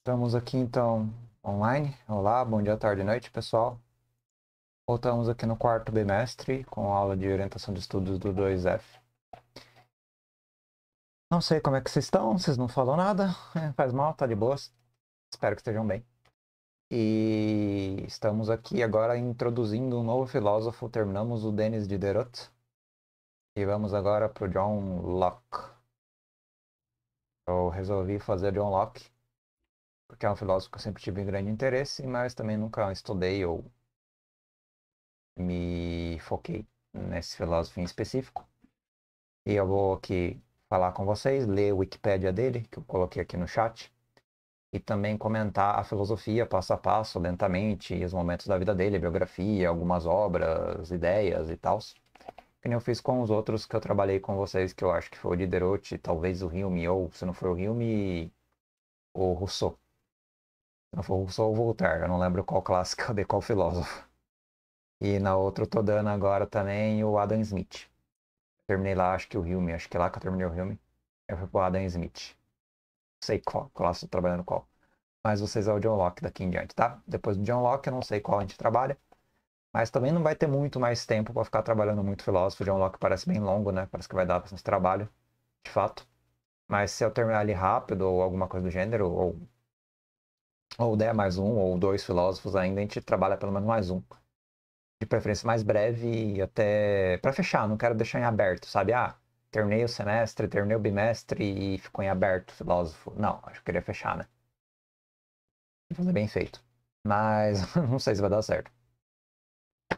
Estamos aqui então online. Olá, bom dia, tarde e noite, pessoal. Voltamos aqui no quarto bimestre com a aula de orientação de estudos do 2F. Não sei como é que vocês estão, vocês não falam nada, é, faz mal, tá de boas. Espero que estejam bem. E estamos aqui agora introduzindo um novo filósofo. Terminamos o Denis Diderot. E vamos agora para o John Locke. Eu resolvi fazer John Locke porque é um filósofo que eu sempre tive grande interesse, mas também nunca estudei ou me foquei nesse filósofo em específico. E eu vou aqui falar com vocês, ler a Wikipédia dele, que eu coloquei aqui no chat, e também comentar a filosofia passo a passo, lentamente, e os momentos da vida dele, a biografia, algumas obras, ideias e tal. Que nem eu fiz com os outros que eu trabalhei com vocês, que eu acho que foi o Diderot, talvez o Hume, ou se não foi o Hume, o Rousseau. Eu vou só voltar, eu não lembro qual clássico de qual filósofo. E na outra eu tô dando agora também o Adam Smith. Terminei lá, acho que o Hume, acho que é lá que eu terminei o Hume. Eu fui pro Adam Smith. Não sei qual classe eu tô trabalhando qual. Mas vocês é o John Locke daqui em diante, tá? Depois do John Locke, eu não sei qual a gente trabalha. Mas também não vai ter muito mais tempo para ficar trabalhando muito filósofo. O John Locke parece bem longo, né? Parece que vai dar bastante trabalho, de fato. Mas se eu terminar ele rápido ou alguma coisa do gênero, ou ou der mais um, ou dois filósofos ainda, a gente trabalha pelo menos mais um. De preferência mais breve e até. para fechar, não quero deixar em aberto, sabe? Ah, terminei o semestre, terminei o bimestre e ficou em aberto o filósofo. Não, acho que queria fechar, né? Fazer bem feito. Mas não sei se vai dar certo.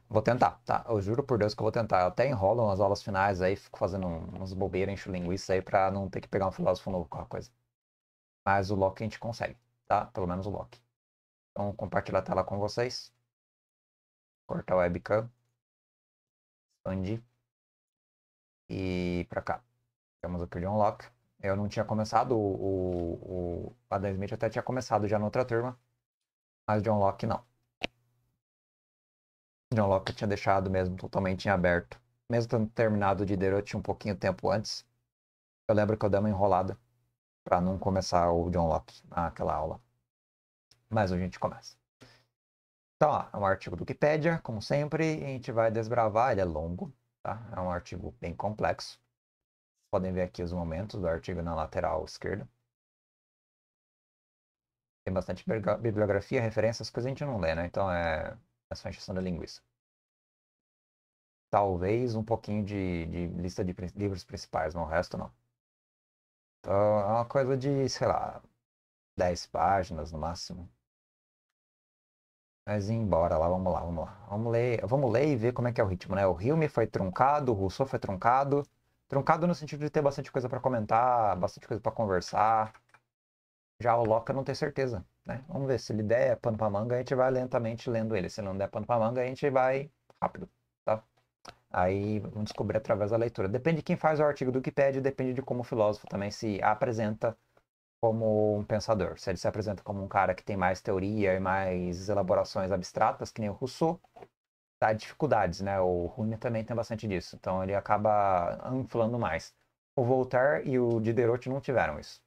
Vou tentar, tá? Eu juro por Deus que eu vou tentar. Eu até enrolo as aulas finais aí, fico fazendo umas bobeiras, encho linguiça aí pra não ter que pegar um filósofo novo, qualquer coisa. Mas o Loki a gente consegue tá? Pelo menos o lock. Então, compartilhar a tela com vocês. Cortar a webcam. Expandir. E para cá. Temos o john lock Eu não tinha começado, o, o, o Adam Smith até tinha começado já na outra turma. Mas John lock não. John eu tinha deixado mesmo totalmente em aberto. Mesmo tendo terminado de Derot um pouquinho tempo antes. Eu lembro que eu dei uma enrolada para não começar o John Locke naquela aula. Mas hoje a gente começa. Então, tá ó, é um artigo do Wikipedia, como sempre, e a gente vai desbravar, ele é longo, tá? É um artigo bem complexo. podem ver aqui os momentos do artigo na lateral esquerda. Tem bastante bibliografia, referências, coisas a gente não lê, né? Então é, é só encheção da linguiça. Talvez um pouquinho de, de lista de livros principais, mas o resto não. Então é uma coisa de, sei lá, 10 páginas no máximo. Mas embora lá, vamos lá, vamos lá. Vamos ler, vamos ler e ver como é que é o ritmo, né? O Hilme foi truncado, o Rousseau foi truncado. Truncado no sentido de ter bastante coisa para comentar, bastante coisa para conversar. Já o Loca não tem certeza, né? Vamos ver se ele der pano pra manga, a gente vai lentamente lendo ele. Se não der pano pra manga, a gente vai rápido. Aí vamos descobrir através da leitura. Depende de quem faz o artigo do Wikipedia, depende de como o filósofo também se apresenta como um pensador. Se ele se apresenta como um cara que tem mais teoria e mais elaborações abstratas, que nem o Rousseau, dá dificuldades, né? O Rumi também tem bastante disso. Então ele acaba inflando mais. O Voltaire e o Diderot não tiveram isso.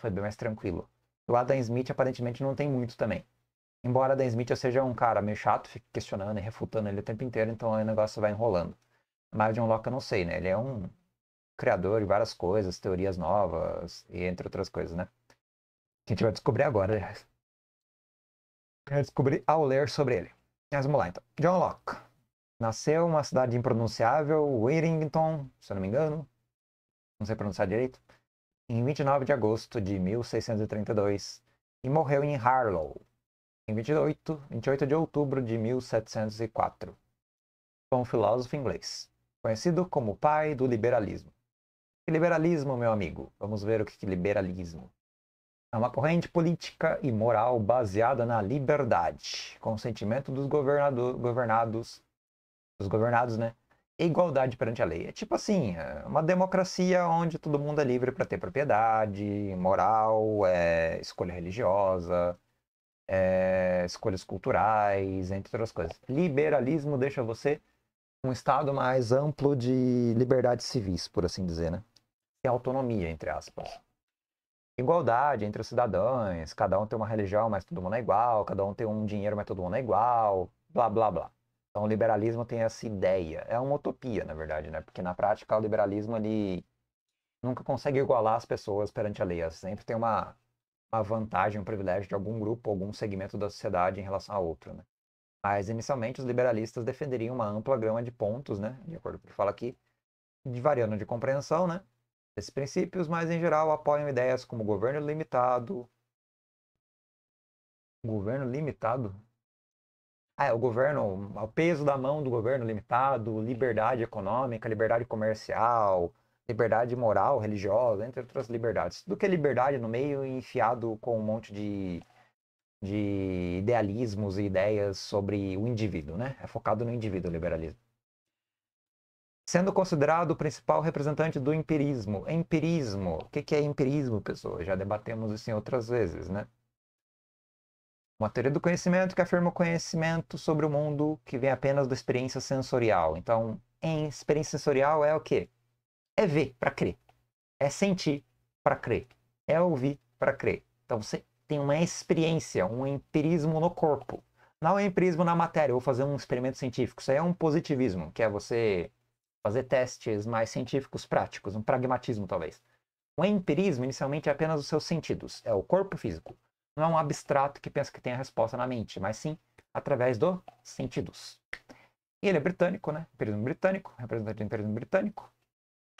Foi bem mais tranquilo. O Adam Smith aparentemente não tem muito também. Embora Dan Smith seja um cara meio chato, fique questionando e refutando ele o tempo inteiro, então aí o negócio vai enrolando. Mas John Locke eu não sei, né? Ele é um criador de várias coisas, teorias novas, e entre outras coisas, né? Que a gente vai descobrir agora, aliás. Vai descobrir ao ler sobre ele. Mas vamos lá, então. John Locke. Nasceu uma cidade impronunciável, Wittington, se eu não me engano. Não sei pronunciar direito. Em 29 de agosto de 1632. E morreu em Harlow, em 28, 28 de outubro de 1704. Foi um filósofo inglês, conhecido como o pai do liberalismo. Que liberalismo, meu amigo? Vamos ver o que é liberalismo. É uma corrente política e moral baseada na liberdade, consentimento dos governados, dos governados, né? E igualdade perante a lei. É tipo assim, é uma democracia onde todo mundo é livre para ter propriedade, moral, é, escolha religiosa, é, escolhas culturais, entre outras coisas. Liberalismo deixa você um estado mais amplo de liberdades civis, por assim dizer, né? E autonomia, entre aspas. Igualdade entre os cidadãos, cada um tem uma religião, mas todo mundo é igual, cada um tem um dinheiro, mas todo mundo é igual, blá, blá, blá. Então, o liberalismo tem essa ideia. É uma utopia, na verdade, né? Porque, na prática, o liberalismo, ele nunca consegue igualar as pessoas perante a lei. Sempre tem uma uma vantagem, um privilégio de algum grupo, algum segmento da sociedade em relação a outro, né? Mas inicialmente os liberalistas defenderiam uma ampla grama de pontos, né, de acordo com o que fala aqui, de variando de compreensão, né, desses princípios, mas em geral apoiam ideias como governo limitado, governo limitado, ah, é, o governo, o peso da mão do governo limitado, liberdade econômica, liberdade comercial, liberdade moral, religiosa, entre outras liberdades. Tudo que é liberdade no meio enfiado com um monte de, de idealismos e ideias sobre o indivíduo, né? É focado no indivíduo o liberalismo. Sendo considerado o principal representante do empirismo. Empirismo. O que é empirismo, pessoal? Já debatemos isso em outras vezes, né? Uma teoria do conhecimento que afirma o conhecimento sobre o mundo que vem apenas da experiência sensorial. Então, em experiência sensorial é o quê? É ver para crer. É sentir para crer. É ouvir para crer. Então você tem uma experiência, um empirismo no corpo. Não é empirismo na matéria, vou fazer um experimento científico. Isso aí é um positivismo, que é você fazer testes mais científicos, práticos, um pragmatismo talvez. O empirismo inicialmente é apenas os seus sentidos, é o corpo físico. Não é um abstrato que pensa que tem a resposta na mente, mas sim através dos sentidos. E ele é britânico, né? Empirismo britânico, representante do empirismo britânico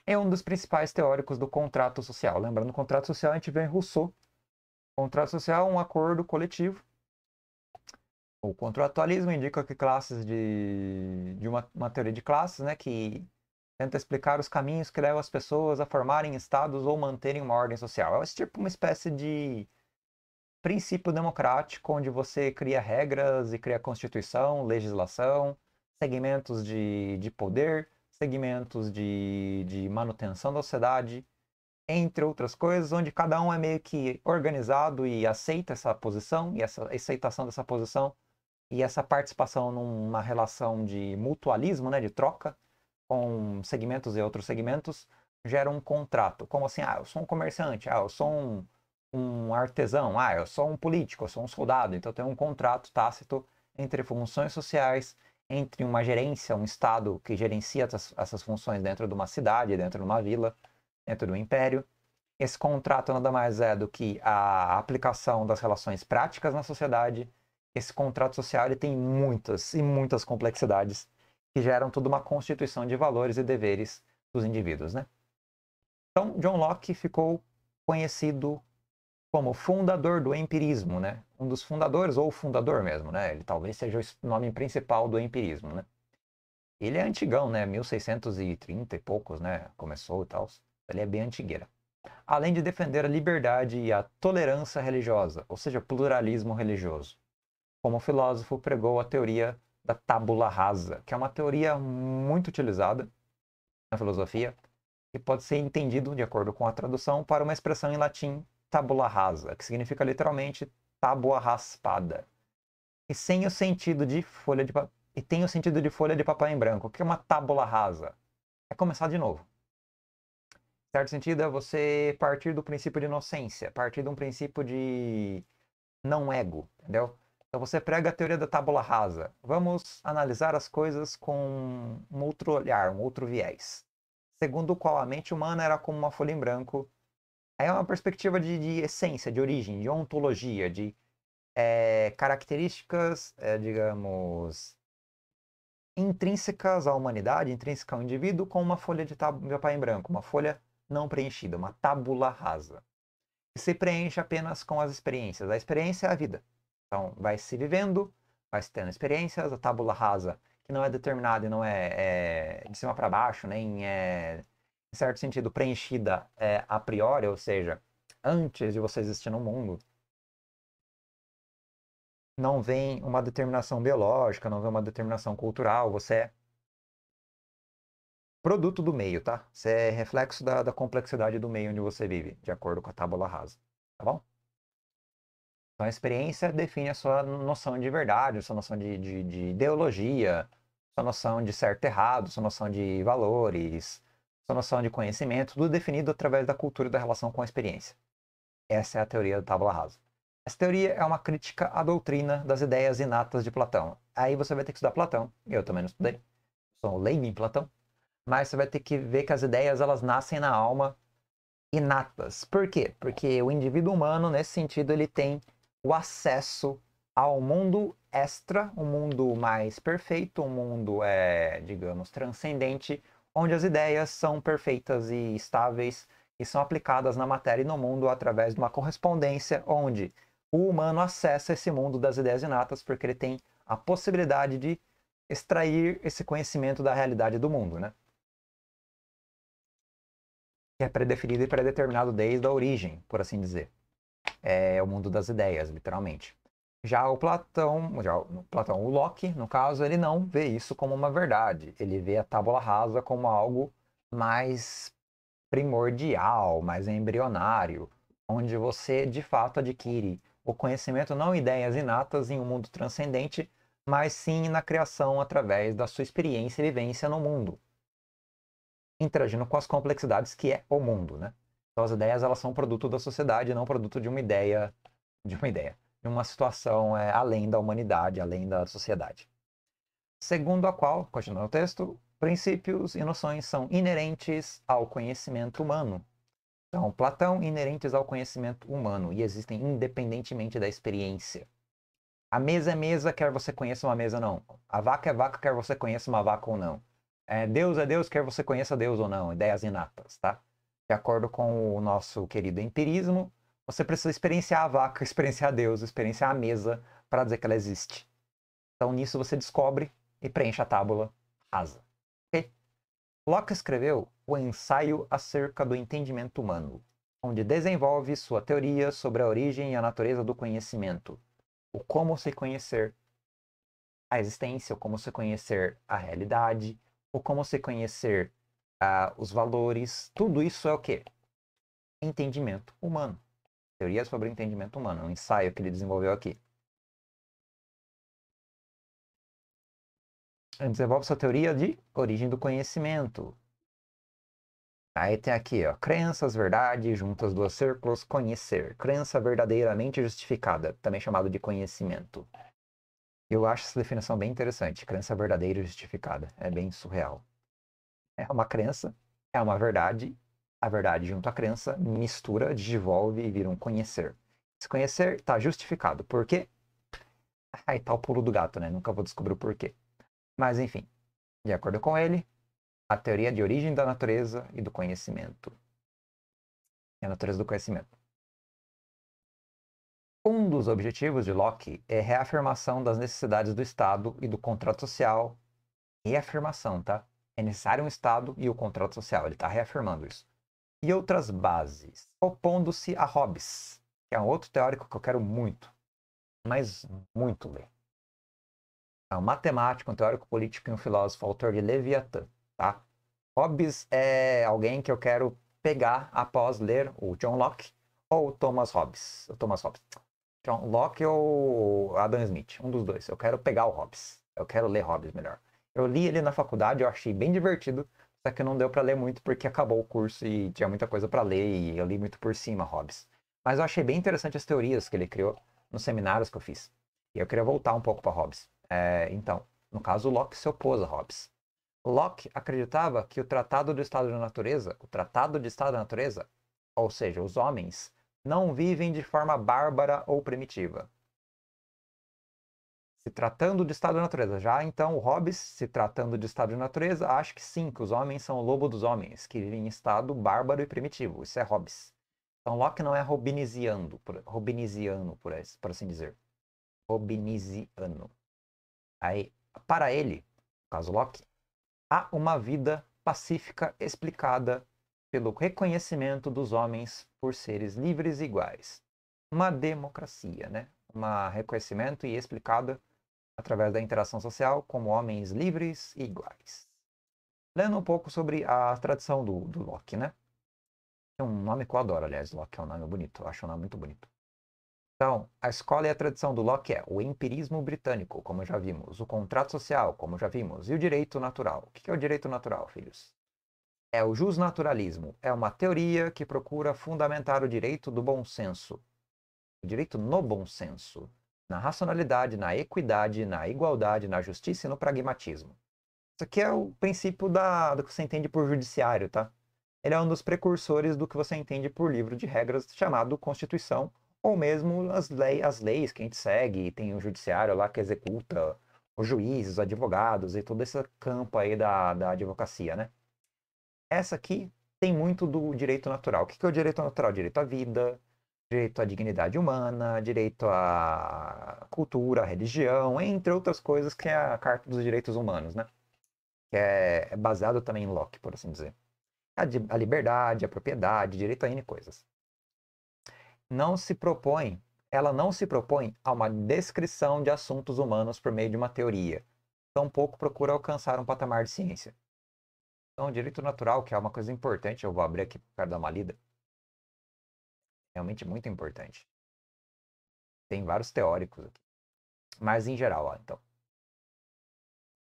é um dos principais teóricos do contrato social. Lembrando, contrato social a gente vê em Rousseau. Contrato social é um acordo coletivo. O contratualismo indica que classes de, de uma, uma teoria de classes, né, que tenta explicar os caminhos que levam as pessoas a formarem estados ou manterem uma ordem social. É tipo uma espécie de princípio democrático onde você cria regras e cria constituição, legislação, segmentos de, de poder segmentos de, de manutenção da sociedade, entre outras coisas, onde cada um é meio que organizado e aceita essa posição e essa aceitação dessa posição e essa participação numa relação de mutualismo, né, de troca com segmentos e outros segmentos, gera um contrato. Como assim, ah, eu sou um comerciante, ah, eu sou um, um artesão, ah, eu sou um político, eu sou um soldado. Então tem um contrato tácito entre funções sociais entre uma gerência, um Estado que gerencia essas, essas funções dentro de uma cidade, dentro de uma vila, dentro de um império. Esse contrato nada mais é do que a aplicação das relações práticas na sociedade. Esse contrato social ele tem muitas e muitas complexidades que geram toda uma constituição de valores e deveres dos indivíduos, né? Então, John Locke ficou conhecido como fundador do empirismo, né? Um dos fundadores, ou fundador mesmo, né? Ele talvez seja o nome principal do empirismo, né? Ele é antigão, né? 1630 e poucos, né? Começou e tal. Ele é bem antigueira. Além de defender a liberdade e a tolerância religiosa, ou seja, pluralismo religioso. Como filósofo, pregou a teoria da tábula rasa, que é uma teoria muito utilizada na filosofia e pode ser entendido, de acordo com a tradução, para uma expressão em latim tabula rasa, que significa literalmente tábua raspada. E sem o sentido de folha de pa... e tem o sentido de folha de papel em branco, O que é uma tábula rasa. É começar de novo. Em certo sentido é você partir do princípio de inocência, partir de um princípio de não ego, entendeu? Então você prega a teoria da tábula rasa. Vamos analisar as coisas com um outro olhar, um outro viés. Segundo o qual a mente humana era como uma folha em branco Aí é uma perspectiva de, de essência, de origem, de ontologia, de é, características, é, digamos, intrínsecas à humanidade, intrínseca ao indivíduo, com uma folha de papel em branco, uma folha não preenchida, uma tábula rasa. Que se preenche apenas com as experiências. A experiência é a vida. Então, vai se vivendo, vai se tendo experiências, a tábula rasa, que não é determinada e não é, é de cima para baixo, nem é em certo sentido, preenchida é, a priori, ou seja, antes de você existir no mundo, não vem uma determinação biológica, não vem uma determinação cultural, você é produto do meio, tá? Você é reflexo da, da complexidade do meio onde você vive, de acordo com a tábula rasa, tá bom? Então a experiência define a sua noção de verdade, a sua noção de, de, de ideologia, a sua noção de certo e errado, a sua noção de valores, sua noção de conhecimento, tudo definido através da cultura da relação com a experiência. Essa é a teoria da tabula rasa. Essa teoria é uma crítica à doutrina das ideias inatas de Platão. Aí você vai ter que estudar Platão, eu também não estudei, sou um leigo em Platão, mas você vai ter que ver que as ideias elas nascem na alma inatas. Por quê? Porque o indivíduo humano, nesse sentido, ele tem o acesso ao mundo extra, um mundo mais perfeito, um mundo, é, digamos, transcendente, onde as ideias são perfeitas e estáveis e são aplicadas na matéria e no mundo através de uma correspondência onde o humano acessa esse mundo das ideias inatas porque ele tem a possibilidade de extrair esse conhecimento da realidade do mundo, né? Que é predefinido e predeterminado desde a origem, por assim dizer. É o mundo das ideias, literalmente. Já o Platão, já o Platão, o Locke, no caso, ele não vê isso como uma verdade. Ele vê a tábula rasa como algo mais primordial, mais embrionário, onde você de fato adquire o conhecimento não ideias inatas em um mundo transcendente, mas sim na criação através da sua experiência e vivência no mundo, interagindo com as complexidades que é o mundo, né? Então as ideias elas são produto da sociedade, não produto de uma ideia, de uma ideia, em uma situação é, além da humanidade, além da sociedade. Segundo a qual, continuando o texto, princípios e noções são inerentes ao conhecimento humano. Então, Platão, inerentes ao conhecimento humano e existem independentemente da experiência. A mesa é mesa, quer você conheça uma mesa ou não. A vaca é vaca, quer você conheça uma vaca ou não. É, Deus é Deus, quer você conheça Deus ou não. Ideias inatas, tá? De acordo com o nosso querido empirismo, você precisa experienciar a vaca, experienciar Deus, experienciar a mesa para dizer que ela existe. Então nisso você descobre e preenche a tábula rasa. Okay? Locke escreveu o ensaio acerca do entendimento humano, onde desenvolve sua teoria sobre a origem e a natureza do conhecimento, o como se conhecer a existência, o como se conhecer a realidade, o como se conhecer uh, os valores, tudo isso é o que? Entendimento humano. Teoria sobre o entendimento humano, é um ensaio que ele desenvolveu aqui. Ele desenvolve sua teoria de origem do conhecimento. Aí tem aqui, ó, crenças, verdade, juntas duas círculos, conhecer. Crença verdadeiramente justificada, também chamado de conhecimento. Eu acho essa definição bem interessante, crença verdadeira justificada. É bem surreal. É uma crença, é uma verdade a verdade junto à crença, mistura, desenvolve e vira um conhecer. Se conhecer está justificado. Por quê? Aí tá o pulo do gato, né? Nunca vou descobrir o porquê. Mas enfim, de acordo com ele, a teoria de origem da natureza e do conhecimento. É a natureza do conhecimento. Um dos objetivos de Locke é reafirmação das necessidades do Estado e do contrato social. Reafirmação, tá? É necessário um Estado e o contrato social. Ele está reafirmando isso e outras bases, opondo-se a Hobbes, que é um outro teórico que eu quero muito, mas muito ler. É um matemático, um teórico político e um filósofo, autor de Leviatã, tá? Hobbes é alguém que eu quero pegar após ler o John Locke ou o Thomas Hobbes. O Thomas Hobbes. John Locke ou Adam Smith, um dos dois. Eu quero pegar o Hobbes. Eu quero ler Hobbes melhor. Eu li ele na faculdade, eu achei bem divertido, só que não deu para ler muito porque acabou o curso e tinha muita coisa para ler e eu li muito por cima, Hobbes. Mas eu achei bem interessante as teorias que ele criou nos seminários que eu fiz. E eu queria voltar um pouco para Hobbes. É, então, no caso, Locke se opôs a Hobbes. Locke acreditava que o Tratado do Estado da Natureza, o Tratado de Estado da Natureza, ou seja, os homens, não vivem de forma bárbara ou primitiva se tratando de estado de natureza. Já então, Hobbes, se tratando de estado de natureza, acha que sim, que os homens são o lobo dos homens, que vivem em estado bárbaro e primitivo. Isso é Hobbes. Então, Locke não é robiniziano, por, por, por assim dizer. robiniziano. Aí, para ele, no caso Locke, há uma vida pacífica explicada pelo reconhecimento dos homens por seres livres e iguais. Uma democracia, né? Um reconhecimento e explicada através da interação social como homens livres e iguais. Lendo um pouco sobre a tradição do, do Locke, né? É um nome que eu adoro, aliás, Locke é um nome bonito, eu acho um nome muito bonito. Então, a escola e a tradição do Locke é o empirismo britânico, como já vimos, o contrato social, como já vimos, e o direito natural. O que é o direito natural, filhos? É o justnaturalismo, é uma teoria que procura fundamentar o direito do bom senso. O direito no bom senso, na racionalidade, na equidade, na igualdade, na justiça e no pragmatismo. Isso aqui é o princípio da, do que você entende por judiciário, tá? Ele é um dos precursores do que você entende por livro de regras chamado Constituição, ou mesmo as, lei, as leis que a gente segue, e tem o um judiciário lá que executa os juízes, os advogados e todo esse campo aí da, da advocacia, né? Essa aqui tem muito do direito natural. O que é o direito natural? Direito à vida, direito à dignidade humana, direito à cultura, à religião, entre outras coisas que é a Carta dos Direitos Humanos, né? Que é, é baseado também em Locke, por assim dizer. A, liberdade, a propriedade, direito a N coisas. Não se propõe, ela não se propõe a uma descrição de assuntos humanos por meio de uma teoria. Tampouco procura alcançar um patamar de ciência. Então, o direito natural, que é uma coisa importante, eu vou abrir aqui para dar uma lida realmente é muito importante. Tem vários teóricos aqui. Mas em geral, ó, então.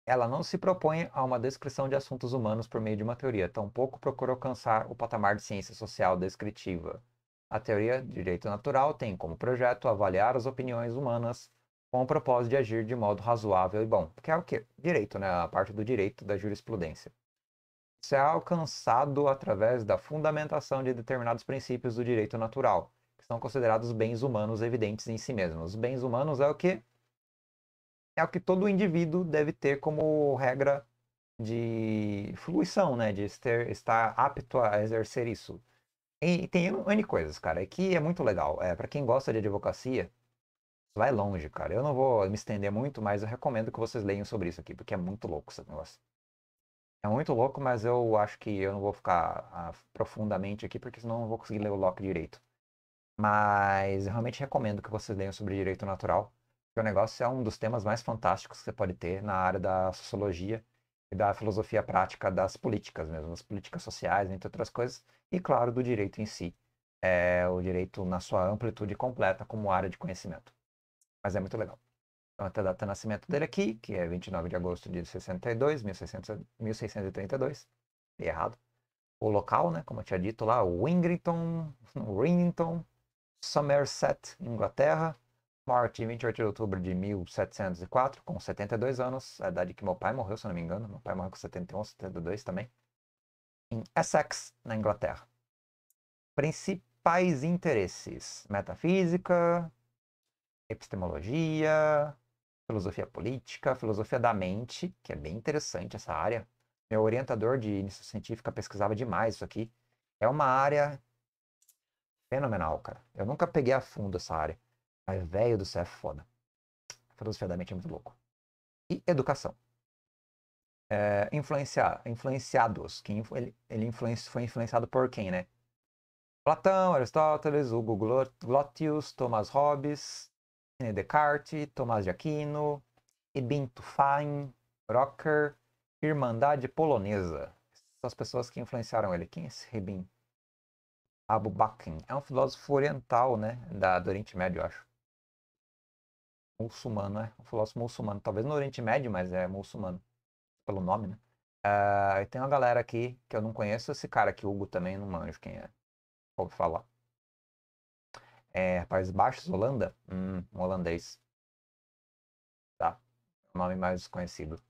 Ela não se propõe a uma descrição de assuntos humanos por meio de uma teoria, tampouco procura alcançar o patamar de ciência social descritiva. A teoria de direito natural tem como projeto avaliar as opiniões humanas com o propósito de agir de modo razoável e bom, que é o que? Direito, né? A parte do direito da jurisprudência se é alcançado através da fundamentação de determinados princípios do direito natural, que são considerados bens humanos evidentes em si mesmos. Os bens humanos é o que é o que todo indivíduo deve ter como regra de fluição, né? De ter, estar apto a exercer isso. E tem N coisas, cara, e que é muito legal. É, para quem gosta de advocacia, vai longe, cara. Eu não vou me estender muito, mas eu recomendo que vocês leiam sobre isso aqui, porque é muito louco esse negócio. É muito louco, mas eu acho que eu não vou ficar ah, profundamente aqui, porque senão eu não vou conseguir ler o Locke direito. Mas eu realmente recomendo que vocês leiam sobre direito natural, porque o negócio é um dos temas mais fantásticos que você pode ter na área da sociologia e da filosofia prática das políticas mesmo, das políticas sociais, entre outras coisas, e claro, do direito em si. É, o direito na sua amplitude completa como área de conhecimento. Mas é muito legal. Então, até a data de nascimento dele aqui, que é 29 de agosto de 62, 1632, errado. O local, né, como eu tinha dito lá, Wingrington, Wrington, Somerset, Inglaterra. Morte 28 de outubro de 1704, com 72 anos, a idade que meu pai morreu, se não me engano. Meu pai morreu com 71, 72 também. Em Essex, na Inglaterra. Principais interesses: metafísica, epistemologia, filosofia política, filosofia da mente, que é bem interessante essa área. Meu orientador de iniciação científica pesquisava demais isso aqui. É uma área fenomenal, cara. Eu nunca peguei a fundo essa área. Mas velho do céu é foda. filosofia da mente é muito louco. E educação. É, influenciar, influenciados. Quem, ele ele influenci, foi influenciado por quem, né? Platão, Aristóteles, Hugo Grotius, Thomas Hobbes, René Descartes, Tomás de Aquino, Ibn Tufain, Rocker, Irmandade Polonesa. Essas são as pessoas que influenciaram ele. Quem é esse Ibn? Abu Bakr. É um filósofo oriental, né? Da, do Oriente Médio, eu acho. Muçulmano, é. Um filósofo muçulmano. Talvez no Oriente Médio, mas é muçulmano. Pelo nome, né? Uh, e tem uma galera aqui que eu não conheço. Esse cara aqui, Hugo, também não manjo quem é. Vou falar. É, Países Baixos, Holanda? Hum, um holandês. Tá. Nome mais conhecido.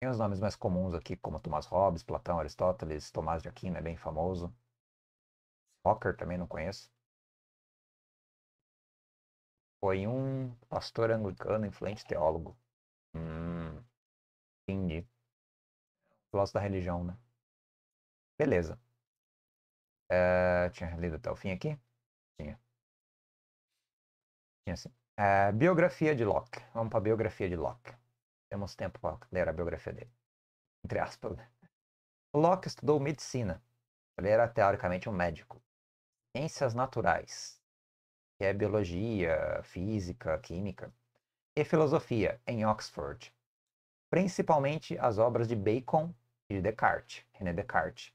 Tem os nomes mais comuns aqui, como Thomas Hobbes, Platão, Aristóteles, Tomás de Aquino é bem famoso. Hocker também não conheço. Foi um pastor anglicano, influente teólogo. Hum, entendi. Filósofo da religião, né? Beleza. É, tinha lido até o fim aqui? Tinha assim. biografia de Locke. Vamos para a biografia de Locke. Temos tempo para ler a biografia dele. Entre aspas. Né? Locke estudou medicina. Ele era teoricamente um médico. Ciências naturais, que é biologia, física, química. E filosofia, em Oxford. Principalmente as obras de Bacon e de Descartes. René Descartes.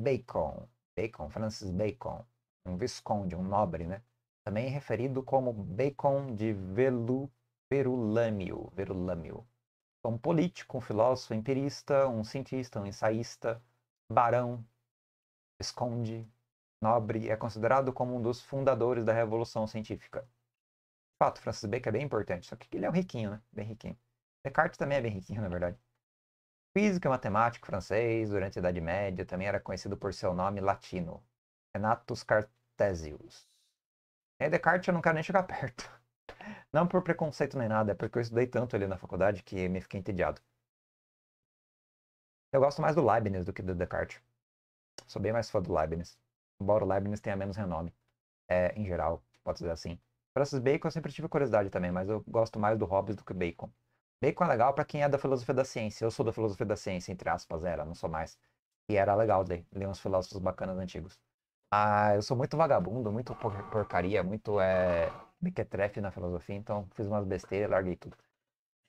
Bacon. Bacon, Francis Bacon. Um visconde, um nobre, né? também referido como bacon de Velu, Verulâmio, Verulâmio. um político, um filósofo, empirista, um cientista, um ensaísta, barão, esconde, nobre, é considerado como um dos fundadores da Revolução Científica. De fato, Francis Bacon é bem importante, só que ele é um riquinho, né? Bem riquinho. Descartes também é bem riquinho, na verdade. Físico e matemático francês, durante a Idade Média, também era conhecido por seu nome latino, Renatus Cartesius. É Descartes, eu não quero nem chegar perto. Não por preconceito nem nada, é porque eu estudei tanto ele na faculdade que me fiquei entediado. Eu gosto mais do Leibniz do que do Descartes. Sou bem mais fã do Leibniz. Embora o Leibniz tenha menos renome, é, em geral, pode dizer assim. Francis Bacon eu sempre tive curiosidade também, mas eu gosto mais do Hobbes do que Bacon. Bacon é legal para quem é da filosofia da ciência. Eu sou da filosofia da ciência, entre aspas, era, não sou mais. E era legal ler, ler uns filósofos bacanas antigos. Ah, eu sou muito vagabundo, muito porcaria, muito é, eh, mequetrefe na filosofia, então fiz umas besteiras e larguei tudo.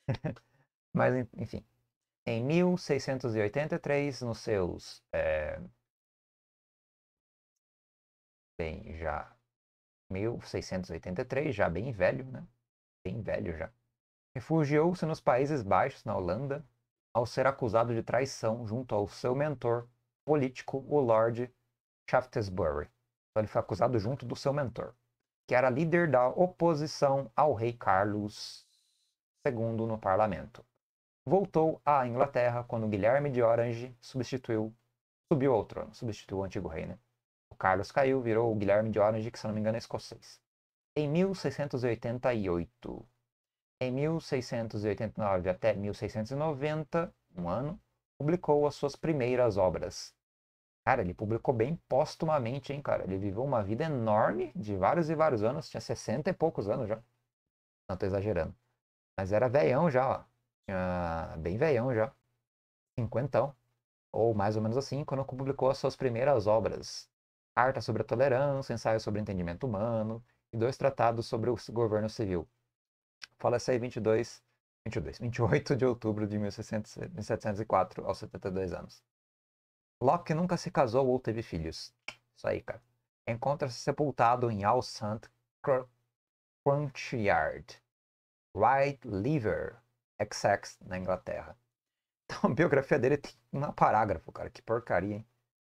Mas, enfim. Em 1683, nos seus. É... Bem, já. 1683, já bem velho, né? Bem velho já. Refugiou-se nos Países Baixos, na Holanda, ao ser acusado de traição junto ao seu mentor político, o Lord Shaftesbury. Então ele foi acusado junto do seu mentor, que era líder da oposição ao rei Carlos II no parlamento. Voltou à Inglaterra quando Guilherme de Orange substituiu, subiu ao trono, substituiu o antigo rei, né? O Carlos caiu, virou o Guilherme de Orange, que se não me engano é escocês. Em 1688, em 1689 até 1690, um ano, publicou as suas primeiras obras, Cara, ele publicou bem póstumamente, hein, cara? Ele viveu uma vida enorme, de vários e vários anos, tinha 60 e poucos anos já. Não tô exagerando. Mas era veião já, ó. Tinha bem veião já. Cinquentão. Ou mais ou menos assim, quando publicou as suas primeiras obras. Carta sobre a Tolerância, Ensaio sobre o Entendimento Humano e dois tratados sobre o governo civil. fala isso em 22, 22, 28 de outubro de 1600, 1704, aos 72 anos. Locke nunca se casou ou teve filhos. Isso aí, cara. Encontra-se sepultado em All Sant Crunchyard, Right Liver, XX, na Inglaterra. Então a biografia dele tem um parágrafo, cara. Que porcaria, hein?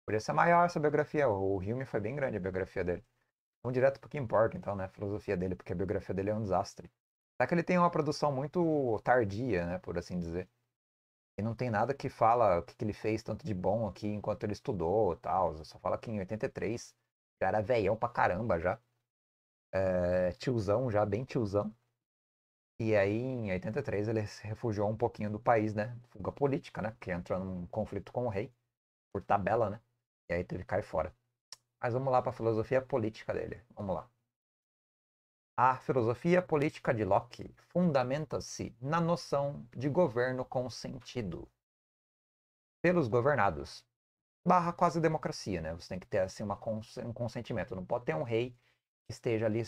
Podia ser maior essa biografia. O Hume foi bem grande a biografia dele. Vamos direto pro que importa, então, né? A filosofia dele, porque a biografia dele é um desastre. Só que ele tem uma produção muito tardia, né? Por assim dizer. E não tem nada que fala o que, que ele fez tanto de bom aqui enquanto ele estudou tal. Só fala que em 83 já era velhão pra caramba já. É, tiozão já, bem tiozão. E aí em 83 ele se refugiou um pouquinho do país, né? Fuga política, né? Que entrou num conflito com o rei, por tabela, né? E aí teve que cair fora. Mas vamos lá pra filosofia política dele. Vamos lá. A filosofia política de Locke fundamenta-se na noção de governo com sentido pelos governados. Barra quase democracia, né? Você tem que ter assim, uma cons um consentimento. Não pode ter um rei que esteja ali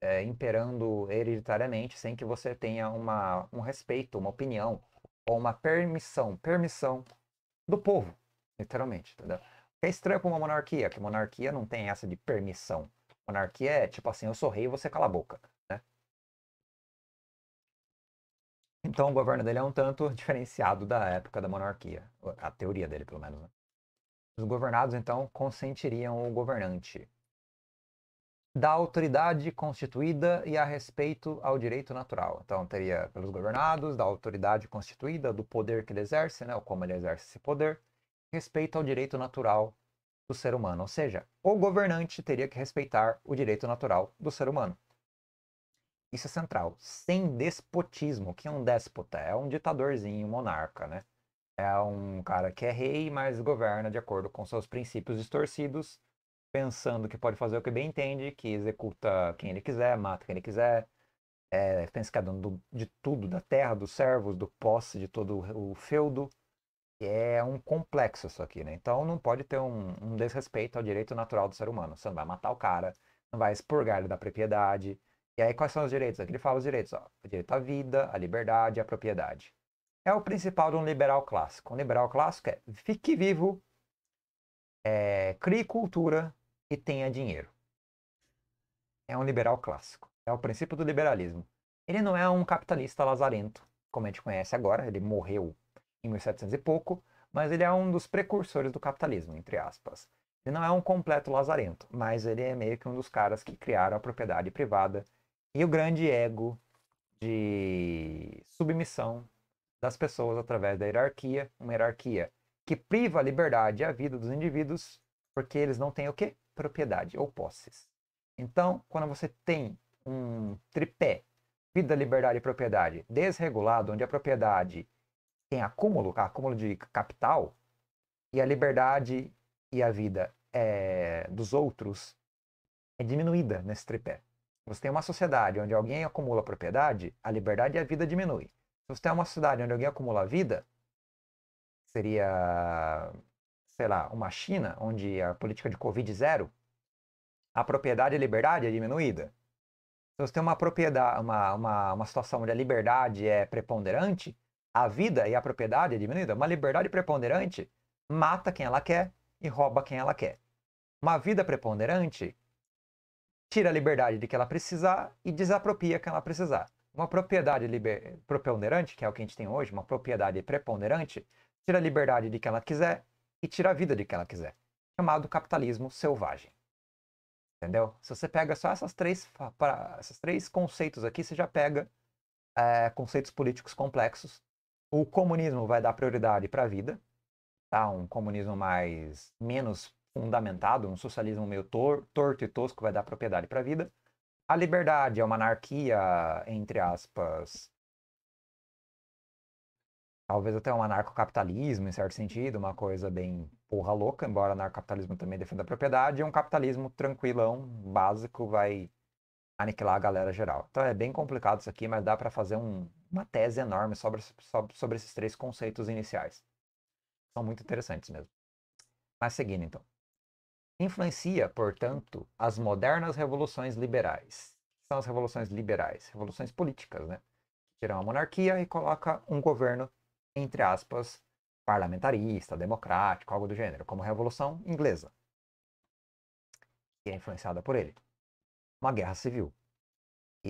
é, imperando hereditariamente sem que você tenha uma, um respeito, uma opinião ou uma permissão, permissão do povo, literalmente, entendeu? É estranho para uma monarquia, que monarquia não tem essa de permissão. Monarquia é tipo assim, eu sou rei, você cala a boca, né? Então o governo dele é um tanto diferenciado da época da monarquia, a teoria dele pelo menos. Né? Os governados então consentiriam o governante da autoridade constituída e a respeito ao direito natural. Então teria pelos governados, da autoridade constituída, do poder que ele exerce, né, ou como ele exerce esse poder, respeito ao direito natural do ser humano. Ou seja, o governante teria que respeitar o direito natural do ser humano. Isso é central. Sem despotismo. que é um déspota? É um ditadorzinho, monarca, né? É um cara que é rei, mas governa de acordo com seus princípios distorcidos, pensando que pode fazer o que bem entende, que executa quem ele quiser, mata quem ele quiser, é, pensa que é dono de tudo, da terra, dos servos, do posse, de todo o feudo é um complexo isso aqui, né? Então não pode ter um, um desrespeito ao direito natural do ser humano. Você não vai matar o cara, não vai expurgar ele da propriedade. E aí quais são os direitos? Aqui ele fala os direitos, ó. O direito à vida, à liberdade, à propriedade. É o principal de um liberal clássico. Um liberal clássico é fique vivo, é, crie cultura e tenha dinheiro. É um liberal clássico. É o princípio do liberalismo. Ele não é um capitalista lazarento, como a gente conhece agora. Ele morreu em 1700 e pouco, mas ele é um dos precursores do capitalismo, entre aspas. Ele não é um completo lazarento, mas ele é meio que um dos caras que criaram a propriedade privada e o grande ego de submissão das pessoas através da hierarquia, uma hierarquia que priva a liberdade e a vida dos indivíduos, porque eles não têm o quê? Propriedade ou posses. Então, quando você tem um tripé, vida, liberdade e propriedade desregulado, onde a propriedade tem acúmulo, acúmulo de capital, e a liberdade e a vida é, dos outros é diminuída nesse tripé. Você tem uma sociedade onde alguém acumula propriedade, a liberdade e a vida diminui. Se você tem uma sociedade onde alguém acumula vida, seria, sei lá, uma China, onde a política de Covid zero, a propriedade e a liberdade é diminuída. Se você tem uma propriedade, uma, uma, uma situação onde a liberdade é preponderante, a vida e a propriedade é diminuída, uma liberdade preponderante mata quem ela quer e rouba quem ela quer. Uma vida preponderante tira a liberdade de que ela precisar e desapropria quem ela precisar. Uma propriedade liber... preponderante, que é o que a gente tem hoje, uma propriedade preponderante, tira a liberdade de que ela quiser e tira a vida de que ela quiser. Chamado capitalismo selvagem. Entendeu? Se você pega só essas três, esses três conceitos aqui, você já pega é, conceitos políticos complexos o comunismo vai dar prioridade para a vida, tá? Um comunismo mais menos fundamentado, um socialismo meio tor torto e tosco vai dar propriedade para a vida. A liberdade é uma anarquia, entre aspas, talvez até um anarcocapitalismo, em certo sentido, uma coisa bem porra louca, embora anarcocapitalismo também defenda a propriedade, é um capitalismo tranquilão, básico, vai aniquilar a galera geral. Então é bem complicado isso aqui, mas dá para fazer um, uma tese enorme sobre, sobre, sobre esses três conceitos iniciais. São muito interessantes mesmo. Mas seguindo então. Influencia, portanto, as modernas revoluções liberais. São as revoluções liberais, revoluções políticas, né? Tiram a monarquia e coloca um governo, entre aspas, parlamentarista, democrático, algo do gênero, como a Revolução Inglesa, que é influenciada por ele. Uma guerra civil.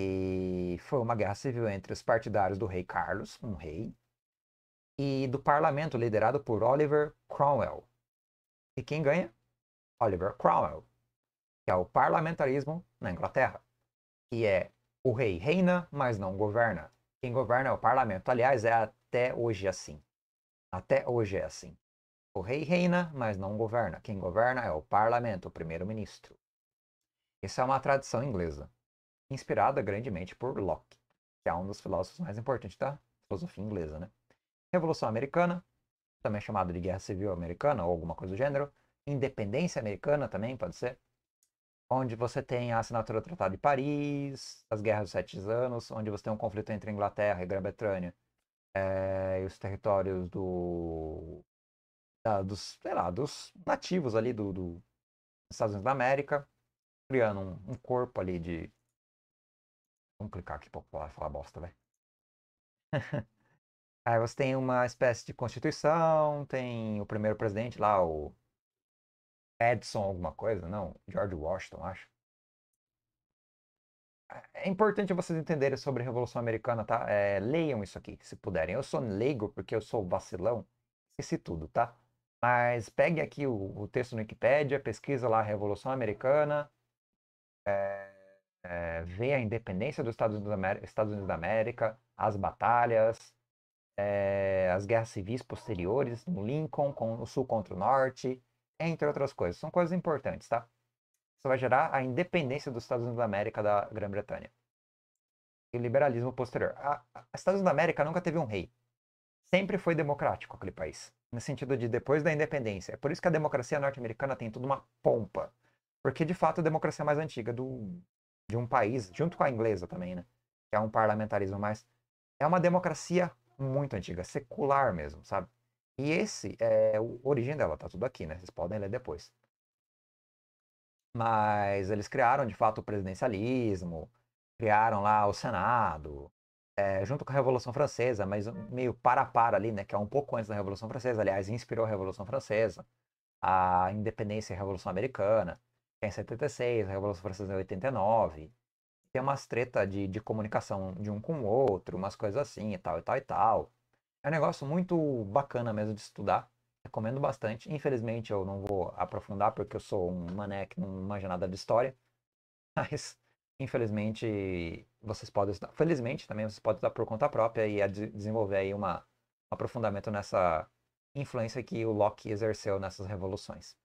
E foi uma guerra civil entre os partidários do rei Carlos, um rei, e do parlamento liderado por Oliver Cromwell. E quem ganha? Oliver Cromwell, que é o parlamentarismo na Inglaterra, que é o rei reina, mas não governa. Quem governa é o parlamento. Aliás, é até hoje assim. Até hoje é assim. O rei reina, mas não governa. Quem governa é o parlamento, o primeiro-ministro. Isso é uma tradição inglesa inspirada grandemente por Locke, que é um dos filósofos mais importantes da filosofia inglesa. Né? Revolução Americana, também chamado de Guerra Civil Americana ou alguma coisa do gênero, Independência Americana também pode ser, onde você tem a assinatura do Tratado de Paris, as Guerras dos Sete Anos, onde você tem um conflito entre Inglaterra e Grã-Bretanha é, eh, e os territórios do da, dos, sei lá, dos nativos ali do, do Estados Unidos da América, criando um, um corpo ali de Vamos clicar aqui pra falar bosta, velho. Aí você tem uma espécie de constituição, tem o primeiro presidente lá, o Edson alguma coisa, não? George Washington, acho. É importante vocês entenderem sobre a Revolução Americana, tá? É, leiam isso aqui, se puderem. Eu sou leigo porque eu sou vacilão, esqueci tudo, tá? Mas pegue aqui o, o texto no Wikipedia, pesquisa lá a Revolução Americana. É é, ver a independência dos Estados Unidos da América, Estados Unidos da América as batalhas, é, as guerras civis posteriores, Lincoln com o Sul contra o Norte, entre outras coisas. São coisas importantes, tá? Isso vai gerar a independência dos Estados Unidos da América da Grã-Bretanha. E o liberalismo posterior. A, a, Estados Unidos da América nunca teve um rei. Sempre foi democrático aquele país. No sentido de depois da independência. É por isso que a democracia norte-americana tem toda uma pompa. Porque, de fato, a democracia mais antiga do de um país, junto com a inglesa também, né? Que é um parlamentarismo mais. É uma democracia muito antiga, secular mesmo, sabe? E esse é a origem dela, tá tudo aqui, né? Vocês podem ler depois. Mas eles criaram, de fato, o presidencialismo, criaram lá o Senado, é, junto com a Revolução Francesa, mas meio para-para ali, né? Que é um pouco antes da Revolução Francesa, aliás, inspirou a Revolução Francesa, a independência e a Revolução Americana em 76, a Revolução Francesa é em 89. Tem umas treta de, de comunicação de um com o outro, umas coisas assim e tal e tal e tal. É um negócio muito bacana mesmo de estudar. Recomendo bastante. Infelizmente eu não vou aprofundar porque eu sou um mané que não manja nada de história. Mas infelizmente vocês podem estudar. Felizmente também vocês podem estudar por conta própria e desenvolver aí uma, um aprofundamento nessa influência que o Locke exerceu nessas revoluções.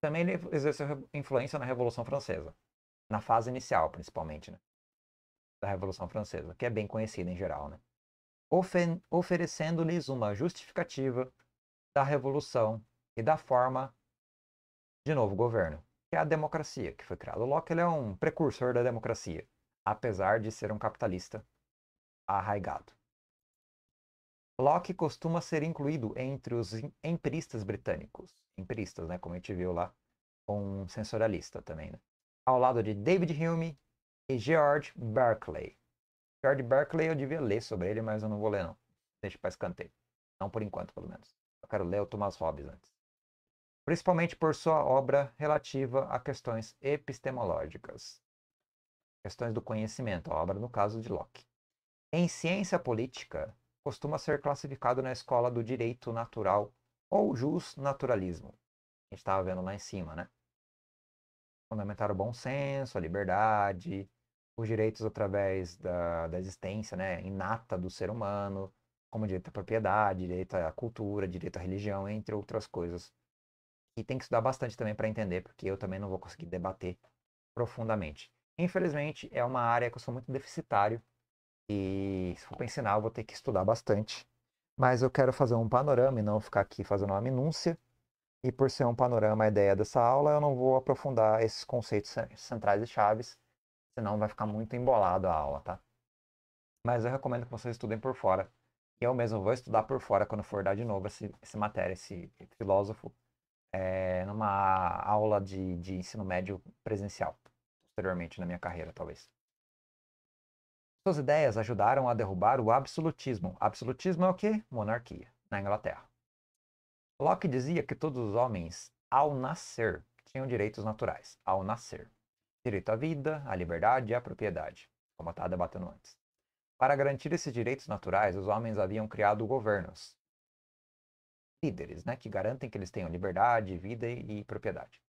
Também ele exerceu influência na Revolução Francesa, na fase inicial, principalmente, né? da Revolução Francesa, que é bem conhecida em geral, né? Ofen- oferecendo-lhes uma justificativa da revolução e da forma de novo governo, que é a democracia que foi criada. Locke ele é um precursor da democracia, apesar de ser um capitalista arraigado. Locke costuma ser incluído entre os empiristas britânicos. Empiristas, né? Como a gente viu lá com um sensorialista também, né? Ao lado de David Hume e George Berkeley. George Berkeley eu devia ler sobre ele, mas eu não vou ler não. Deixa para escanteio. Não por enquanto, pelo menos. Eu quero ler o Thomas Hobbes antes. Principalmente por sua obra relativa a questões epistemológicas. Questões do conhecimento, a obra no caso de Locke. Em Ciência Política, costuma ser classificado na escola do direito natural ou justnaturalismo. A gente estava vendo lá em cima, né? Fundamentar o bom senso, a liberdade, os direitos através da, da existência né, inata do ser humano, como direito à propriedade, direito à cultura, direito à religião, entre outras coisas. E tem que estudar bastante também para entender, porque eu também não vou conseguir debater profundamente. Infelizmente, é uma área que eu sou muito deficitário e se for para ensinar, eu vou ter que estudar bastante. Mas eu quero fazer um panorama e não ficar aqui fazendo uma minúcia. E por ser um panorama a ideia dessa aula, eu não vou aprofundar esses conceitos centrais e chaves, senão vai ficar muito embolado a aula, tá? Mas eu recomendo que vocês estudem por fora. E eu mesmo vou estudar por fora quando for dar de novo esse, essa matéria, esse filósofo, é, numa aula de, de ensino médio presencial, posteriormente na minha carreira, talvez. Suas ideias ajudaram a derrubar o absolutismo. Absolutismo é o quê? Monarquia, na Inglaterra. Locke dizia que todos os homens, ao nascer, tinham direitos naturais, ao nascer. Direito à vida, à liberdade e à propriedade, como eu estava debatendo antes. Para garantir esses direitos naturais, os homens haviam criado governos. Líderes, né, que garantem que eles tenham liberdade, vida e, e propriedade.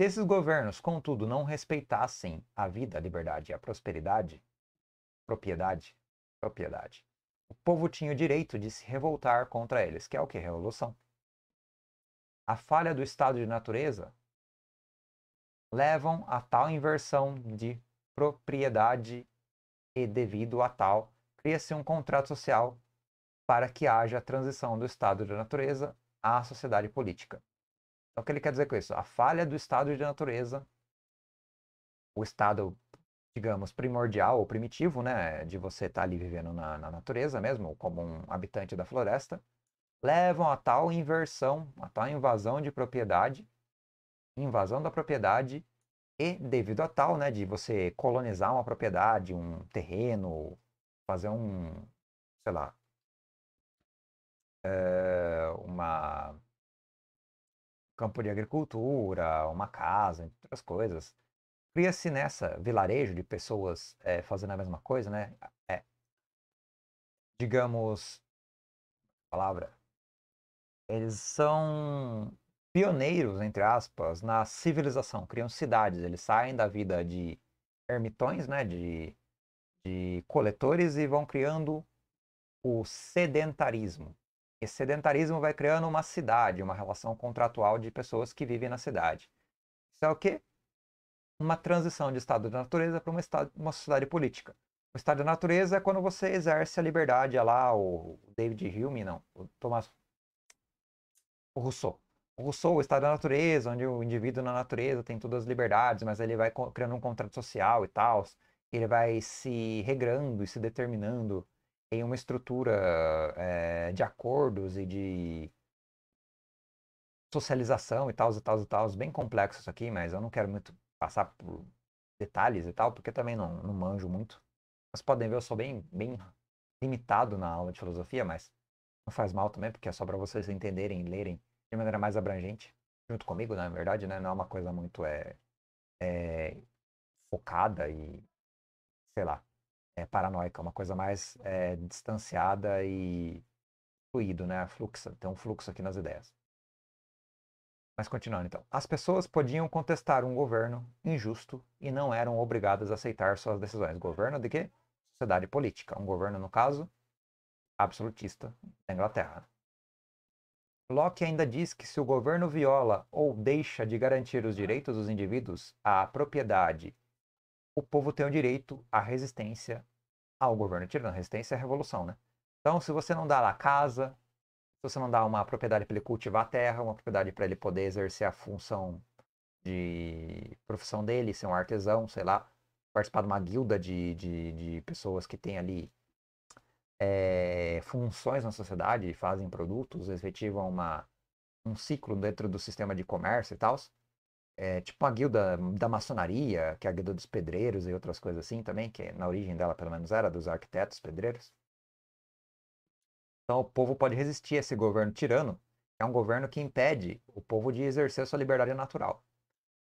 Se esses governos, contudo, não respeitassem a vida, a liberdade e a prosperidade, Propriedade. Propriedade. O povo tinha o direito de se revoltar contra eles, que é o que? Revolução. A falha do estado de natureza levam a tal inversão de propriedade e devido a tal cria-se um contrato social para que haja a transição do estado de natureza à sociedade política. Então, o que ele quer dizer com isso? A falha do estado de natureza, o estado digamos, primordial ou primitivo, né, de você estar tá ali vivendo na, na natureza mesmo, como um habitante da floresta, levam a tal inversão, a tal invasão de propriedade, invasão da propriedade e devido a tal, né, de você colonizar uma propriedade, um terreno, fazer um, sei lá, é, uma campo de agricultura, uma casa, entre outras coisas, cria-se nessa vilarejo de pessoas é, fazendo a mesma coisa, né? É, digamos, palavra, eles são pioneiros, entre aspas, na civilização, criam cidades, eles saem da vida de ermitões, né, de, de coletores e vão criando o sedentarismo. Esse sedentarismo vai criando uma cidade, uma relação contratual de pessoas que vivem na cidade. Isso é o quê? uma transição de estado da natureza para uma, estado, uma sociedade política. O estado da natureza é quando você exerce a liberdade, é lá o David Hume, não, o Thomas o Rousseau. O Rousseau, o estado da natureza, onde o indivíduo na natureza tem todas as liberdades, mas ele vai criando um contrato social e tal, ele vai se regrando e se determinando em uma estrutura é, de acordos e de socialização e tal, e tal, e tal, bem complexo isso aqui, mas eu não quero muito passar por detalhes e tal, porque também não, não manjo muito. vocês podem ver, eu sou bem, bem limitado na aula de filosofia, mas não faz mal também, porque é só para vocês entenderem, lerem de maneira mais abrangente, junto comigo, né, na verdade, né? Não é uma coisa muito é, é focada e, sei lá, é paranoica, é uma coisa mais é, distanciada e fluido, né? Fluxo, tem um fluxo aqui nas ideias. Mas continuando então. As pessoas podiam contestar um governo injusto e não eram obrigadas a aceitar suas decisões. Governo de quê? Sociedade política. Um governo, no caso, absolutista da Inglaterra. Locke ainda diz que se o governo viola ou deixa de garantir os direitos dos indivíduos à propriedade, o povo tem o direito à resistência ao governo. Tirando a resistência à é revolução, né? Então, se você não dá lá casa, se você não dá uma propriedade para ele cultivar a terra, uma propriedade para ele poder exercer a função de profissão dele, ser um artesão, sei lá, participar de uma guilda de, de, de pessoas que têm ali é, funções na sociedade, fazem produtos, efetivam uma, um ciclo dentro do sistema de comércio e tal. É, eh, tipo a guilda da maçonaria, que é a guilda dos pedreiros e outras coisas assim também, que na origem dela pelo menos era dos arquitetos pedreiros. Então o povo pode resistir a esse governo tirano, é um governo que impede o povo de exercer sua liberdade natural.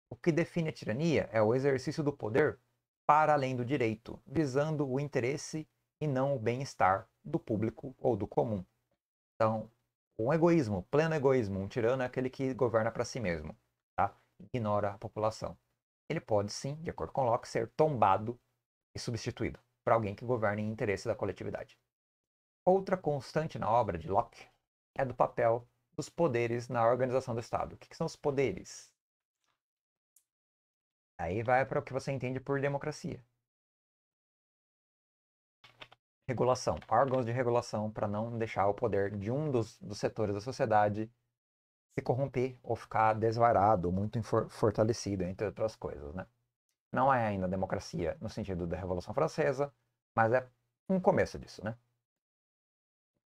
O que define a tirania é o exercício do poder para além do direito, visando o interesse e não o bem-estar do público ou do comum. Então, um egoísmo, pleno egoísmo, um tirano é aquele que governa para si mesmo, tá? Ignora a população. Ele pode sim, de acordo com Locke, ser tombado e substituído por alguém que governe em interesse da coletividade. Outra constante na obra de Locke é do papel dos poderes na organização do Estado. O que, que são os poderes? Aí vai para o que você entende por democracia. Regulação, órgãos de regulação para não deixar o poder de um dos, dos setores da sociedade se corromper ou ficar desvarado, muito fortalecido, entre outras coisas, né? Não é ainda democracia no sentido da Revolução Francesa, mas é um começo disso, né?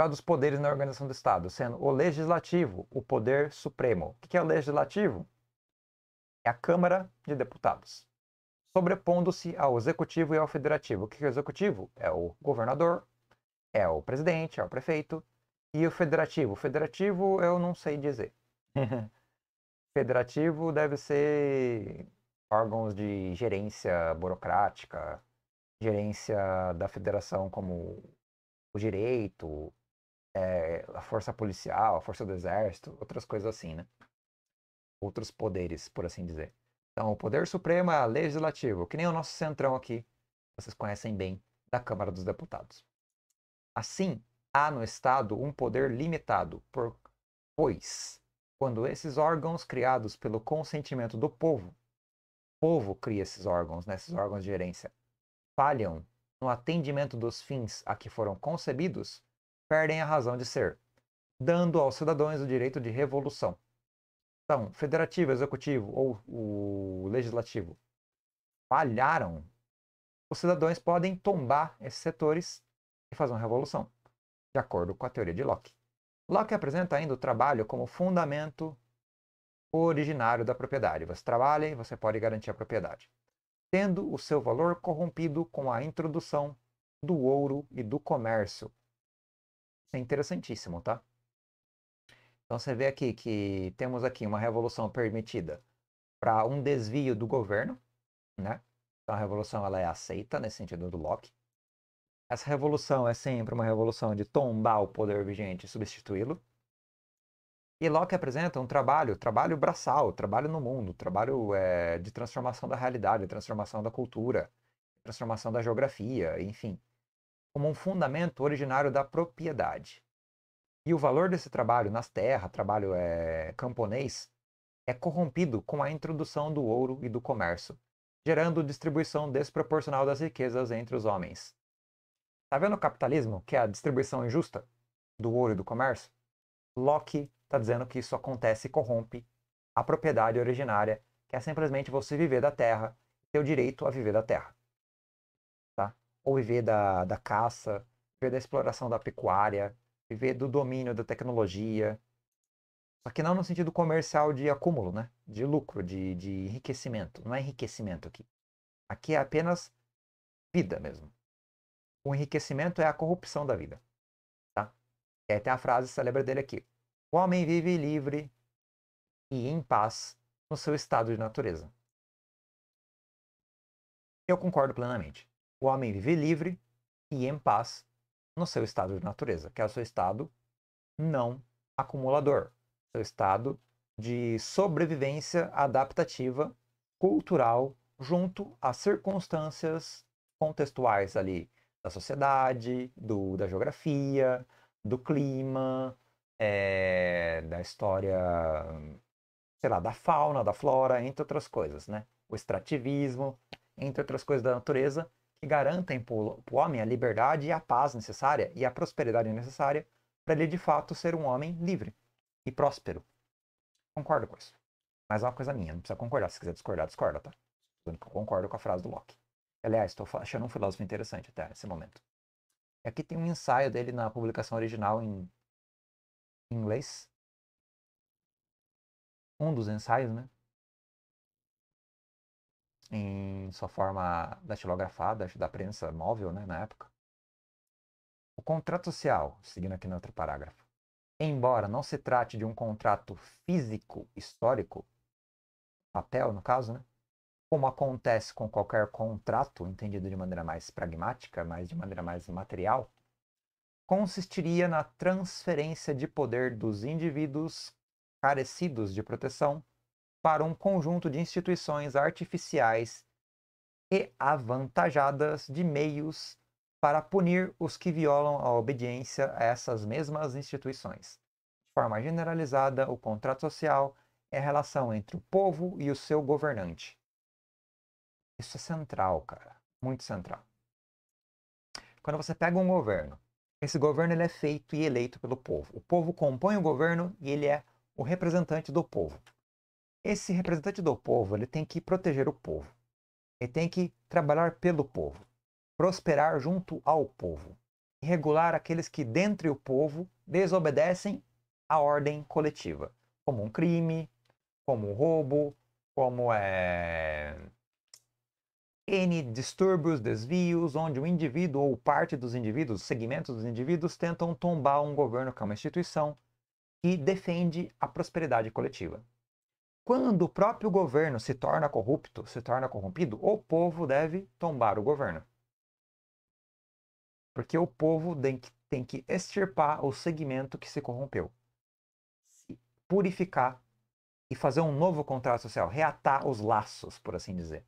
dos poderes na organização do Estado, sendo o legislativo o poder supremo. O que é o legislativo? É a Câmara de Deputados, sobrepondo-se ao executivo e ao federativo. O que é o executivo? É o governador, é o presidente, é o prefeito. E o federativo? O federativo eu não sei dizer. federativo deve ser órgãos de gerência burocrática, gerência da federação como o direito, é, a força policial, a força do exército, outras coisas assim, né? Outros poderes, por assim dizer. Então, o poder supremo é legislativo, que nem o nosso centrão aqui, vocês conhecem bem, da Câmara dos Deputados. Assim, há no Estado um poder limitado, por, pois, quando esses órgãos criados pelo consentimento do povo, o povo cria esses órgãos, né, esses órgãos de gerência, falham no atendimento dos fins a que foram concebidos, perdem a razão de ser, dando aos cidadãos o direito de revolução. Então, federativo, executivo ou o legislativo falharam, os cidadãos podem tombar esses setores e fazer uma revolução, de acordo com a teoria de Locke. Locke apresenta ainda o trabalho como fundamento originário da propriedade. Você trabalha e você pode garantir a propriedade, tendo o seu valor corrompido com a introdução do ouro e do comércio, é interessantíssimo, tá? Então você vê aqui que temos aqui uma revolução permitida para um desvio do governo, né? Então a revolução ela é aceita nesse sentido do Locke. Essa revolução é sempre uma revolução de tombar o poder vigente e substituí-lo. E Locke apresenta um trabalho, trabalho braçal, trabalho no mundo, trabalho é, de transformação da realidade, transformação da cultura, transformação da geografia, enfim como um fundamento originário da propriedade. E o valor desse trabalho nas terras, trabalho é, camponês, é corrompido com a introdução do ouro e do comércio, gerando distribuição desproporcional das riquezas entre os homens. Tá vendo o capitalismo, que é a distribuição injusta do ouro e do comércio? Locke está dizendo que isso acontece e corrompe a propriedade originária, que é simplesmente você viver da terra, ter o direito a viver da terra ou viver da, da caça, viver da exploração da pecuária, viver do domínio da tecnologia. Só que não no sentido comercial de acúmulo, né? De lucro, de, de enriquecimento. Não é enriquecimento aqui. Aqui é apenas vida mesmo. O enriquecimento é a corrupção da vida. Tá? E aí tem a frase célebre dele aqui. O homem vive livre e em paz no seu estado de natureza. Eu concordo plenamente o homem vive livre e em paz no seu estado de natureza, que é o seu estado não acumulador, seu estado de sobrevivência adaptativa cultural junto às circunstâncias contextuais ali da sociedade, do, da geografia, do clima, é, da história, sei lá, da fauna, da flora, entre outras coisas, né? O extrativismo, entre outras coisas da natureza, que garantem para o homem a liberdade e a paz necessária e a prosperidade necessária para ele de fato ser um homem livre e próspero. Concordo com isso. Mas é uma coisa minha, não precisa concordar. Se quiser discordar, discorda, tá? Eu concordo com a frase do Locke. Aliás, estou achando um filósofo interessante até nesse momento. E aqui tem um ensaio dele na publicação original em inglês. Um dos ensaios, né? em sua forma datilografada da prensa móvel, né, na época. O contrato social, seguindo aqui no outro parágrafo, embora não se trate de um contrato físico histórico, papel no caso, né, como acontece com qualquer contrato, entendido de maneira mais pragmática, mas de maneira mais material, consistiria na transferência de poder dos indivíduos carecidos de proteção para um conjunto de instituições artificiais e avantajadas de meios para punir os que violam a obediência a essas mesmas instituições. De forma generalizada, o contrato social é a relação entre o povo e o seu governante. Isso é central, cara, muito central. Quando você pega um governo, esse governo ele é feito e eleito pelo povo. O povo compõe o governo e ele é o representante do povo esse representante do povo, ele tem que proteger o povo. Ele tem que trabalhar pelo povo, prosperar junto ao povo, regular aqueles que dentre o povo desobedecem à ordem coletiva, como um crime, como um roubo, como é N distúrbios, desvios, onde o indivíduo ou parte dos indivíduos, segmentos dos indivíduos, tentam tombar um governo que é uma instituição que defende a prosperidade coletiva. Quando o próprio governo se torna corrupto, se torna corrompido, o povo deve tombar o governo. Porque o povo tem que, tem que extirpar o segmento que se corrompeu, se purificar e fazer um novo contrato social, reatar os laços, por assim dizer.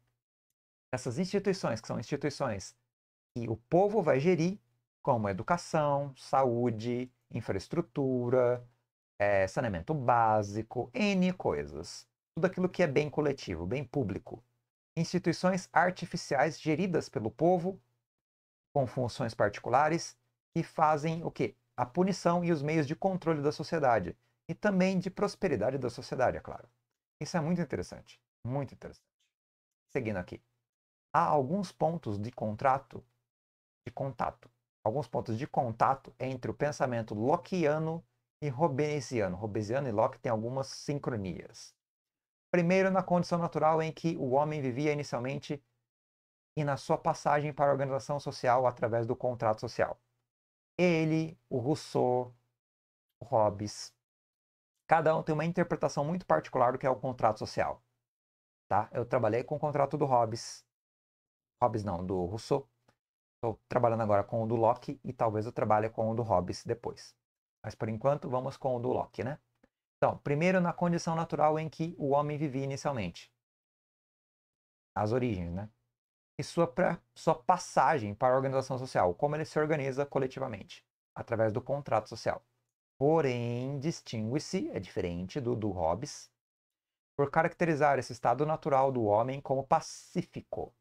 Essas instituições, que são instituições que o povo vai gerir, como educação, saúde, infraestrutura, é, saneamento básico, N coisas tudo aquilo que é bem coletivo, bem público. Instituições artificiais geridas pelo povo, com funções particulares, que fazem o quê? A punição e os meios de controle da sociedade. E também de prosperidade da sociedade, é claro. Isso é muito interessante. Muito interessante. Seguindo aqui. Há alguns pontos de contrato, de contato, alguns pontos de contato entre o pensamento lockeano e robesiano. Robesiano e Locke têm algumas sincronias. Primeiro, na condição natural em que o homem vivia inicialmente e na sua passagem para a organização social através do contrato social. Ele, o Rousseau, o Hobbes, cada um tem uma interpretação muito particular do que é o contrato social. Tá? Eu trabalhei com o contrato do Hobbes. Hobbes não, do Rousseau. Estou trabalhando agora com o do Locke e talvez eu trabalhe com o do Hobbes depois. Mas por enquanto vamos com o do Locke, né? Então, primeiro na condição natural em que o homem vivia inicialmente. As origens, né? E sua, pra, sua passagem para a organização social, como ele se organiza coletivamente, através do contrato social. Porém, distingue-se, é diferente do, do Hobbes, por caracterizar esse estado natural do homem como pacífico,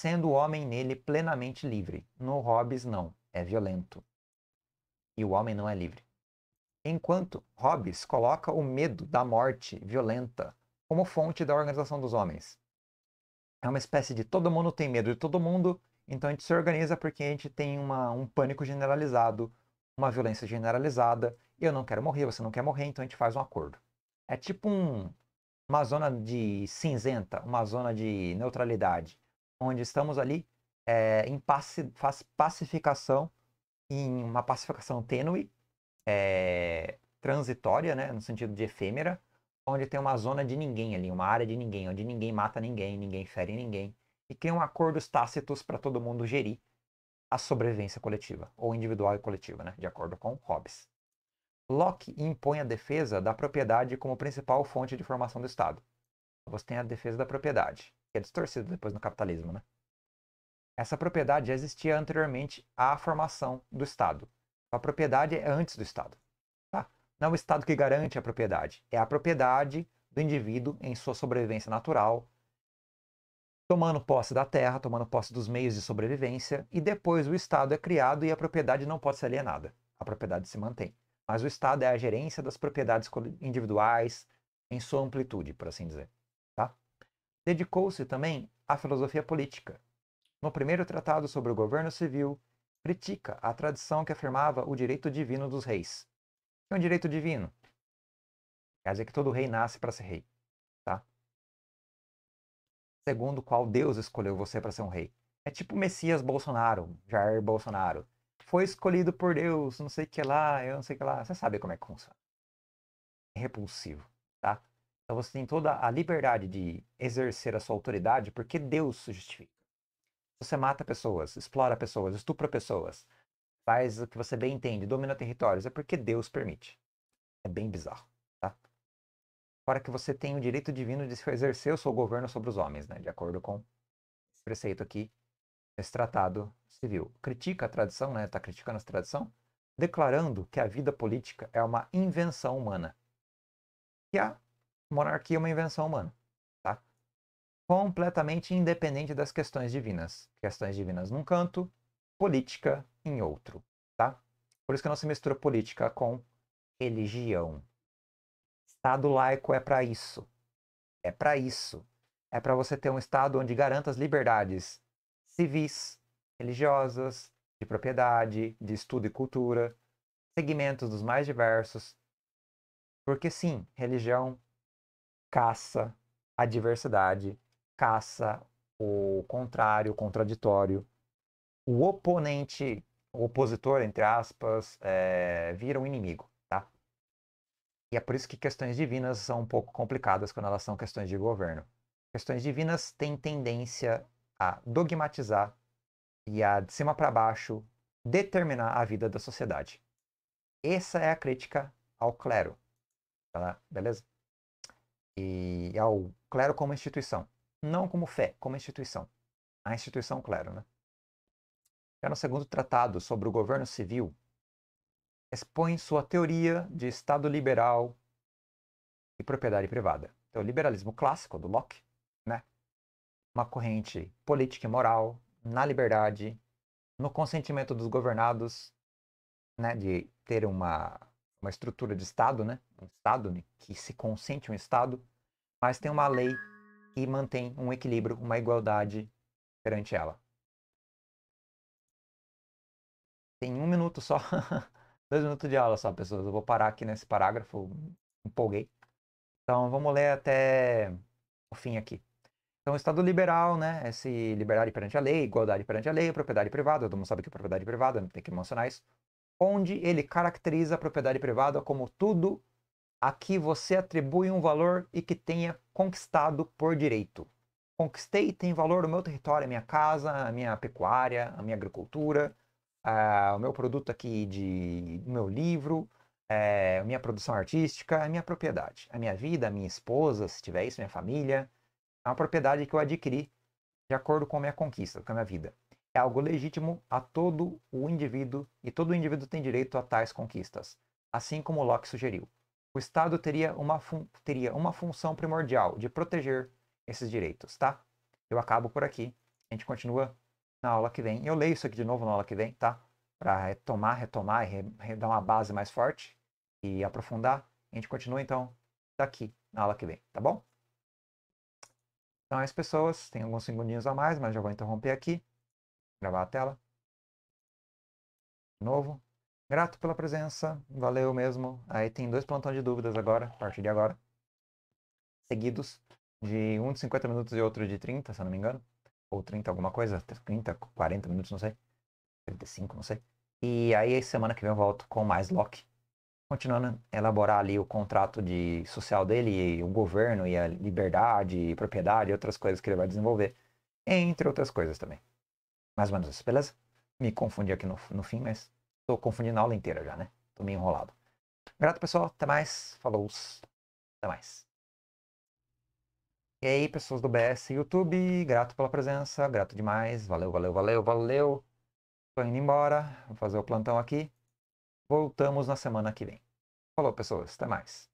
sendo o homem nele plenamente livre. No Hobbes, não, é violento. E o homem não é livre enquanto Hobbes coloca o medo da morte violenta como fonte da organização dos homens. É uma espécie de todo mundo tem medo de todo mundo, então a gente se organiza porque a gente tem uma, um pânico generalizado, uma violência generalizada. Eu não quero morrer, você não quer morrer, então a gente faz um acordo. É tipo um, uma zona de cinzenta, uma zona de neutralidade, onde estamos ali é, em pacificação, em uma pacificação tênue, é, transitória, né, no sentido de efêmera, onde tem uma zona de ninguém ali, uma área de ninguém, onde ninguém mata ninguém, ninguém fere ninguém, e criam acordos tácitos para todo mundo gerir a sobrevivência coletiva, ou individual e coletiva, né, de acordo com Hobbes. Locke impõe a defesa da propriedade como principal fonte de formação do Estado. Você tem a defesa da propriedade, que é distorcida depois no capitalismo, né? Essa propriedade já existia anteriormente à formação do Estado, a propriedade é antes do Estado. Tá? Não é o Estado que garante a propriedade, é a propriedade do indivíduo em sua sobrevivência natural, tomando posse da terra, tomando posse dos meios de sobrevivência, e depois o Estado é criado e a propriedade não pode ser alienada. A propriedade se mantém. Mas o Estado é a gerência das propriedades individuais em sua amplitude, por assim dizer. Tá? Dedicou-se também à filosofia política. No primeiro tratado sobre o governo civil, critica a tradição que afirmava o direito divino dos reis. Que é um direito divino? Quer dizer que todo rei nasce para ser rei, tá? Segundo qual Deus escolheu você para ser um rei. É tipo Messias Bolsonaro, Jair Bolsonaro. Foi escolhido por Deus, não sei o que lá, eu não sei o que lá. Você sabe como é que funciona. É repulsivo, tá? Então você tem toda a liberdade de exercer a sua autoridade porque Deus se justifica. Você mata pessoas, explora pessoas, estupra pessoas, faz o que você bem entende, domina territórios. É porque Deus permite. É bem bizarro, tá? Fora que você tem o direito divino de exercer o seu governo sobre os homens, né? De acordo com esse preceito aqui esse tratado civil. Critica a tradição, né? Está criticando essa tradição, declarando que a vida política é uma invenção humana. Que a monarquia é uma invenção humana completamente independente das questões divinas. Questões divinas num canto, política em outro, tá? Por isso que não se mistura política com religião. Estado laico é para isso. É para isso. É para você ter um estado onde garanta as liberdades civis, religiosas, de propriedade, de estudo e cultura, segmentos dos mais diversos. Porque sim, religião caça a diversidade caça, o contrário, o contraditório. O oponente, o opositor, entre aspas, é, vira um inimigo. Tá? E é por isso que questões divinas são um pouco complicadas quando elas são questões de governo. Questões divinas têm tendência a dogmatizar e a, de cima para baixo, determinar a vida da sociedade. Essa é a crítica ao clero. Tá? Beleza? E ao clero como instituição não como fé, como instituição. A instituição, claro, né? Já no segundo tratado sobre o governo civil, expõe sua teoria de Estado liberal e propriedade privada. Então, o liberalismo clássico do Locke, né? Uma corrente política e moral, na liberdade, no consentimento dos governados, né? De ter uma, uma estrutura de Estado, né? Um Estado né? que se consente um Estado, mas tem uma lei e mantém um equilíbrio, uma igualdade perante ela. Tem um minuto só, dois minutos de aula só, pessoas. Eu vou parar aqui nesse parágrafo, empolguei. Então vamos ler até o fim aqui. Então, o Estado liberal, né? Esse liberdade perante a lei, igualdade perante a lei, propriedade privada, todo mundo sabe que é propriedade privada, não tem que mencionar isso. Onde ele caracteriza a propriedade privada como tudo a que você atribui um valor e que tenha conquistado por direito. Conquistei tem valor o meu território, a minha casa, a minha pecuária, a minha agricultura, a, o meu produto aqui de meu livro, é, a minha produção artística, a minha propriedade, a minha vida, a minha esposa, se tiver isso, minha família. É uma propriedade que eu adquiri de acordo com a minha conquista, com a minha vida. É algo legítimo a todo o indivíduo e todo indivíduo tem direito a tais conquistas, assim como Locke sugeriu o Estado teria uma, teria uma função primordial de proteger esses direitos, tá? Eu acabo por aqui. A gente continua na aula que vem. Eu leio isso aqui de novo na aula que vem, tá? Para retomar, retomar e re dar uma base mais forte e aprofundar. A gente continua então daqui na aula que vem, tá bom? Então as é pessoas. Tem alguns segundinhos a mais, mas já vou interromper aqui. Gravar a tela. De novo. Grato pela presença, valeu mesmo. Aí tem dois plantões de dúvidas agora, a partir de agora. Seguidos, de um de 50 minutos e outro de 30, se eu não me engano. Ou 30 alguma coisa, 30, 40 minutos, não sei. 35, não sei. E aí, semana que vem eu volto com mais Loki. Continuando a elaborar ali o contrato de social dele, e o governo, e a liberdade, e propriedade, e outras coisas que ele vai desenvolver. Entre outras coisas também. Mais ou menos isso, beleza? Me confundi aqui no, no fim, mas Tô confundindo a aula inteira já, né? Tô meio enrolado. Grato, pessoal. Até mais. Falou. Até mais. E aí, pessoas do BS YouTube, grato pela presença, grato demais. Valeu, valeu, valeu, valeu. Tô indo embora, vou fazer o plantão aqui. Voltamos na semana que vem. Falou, pessoas. Até mais.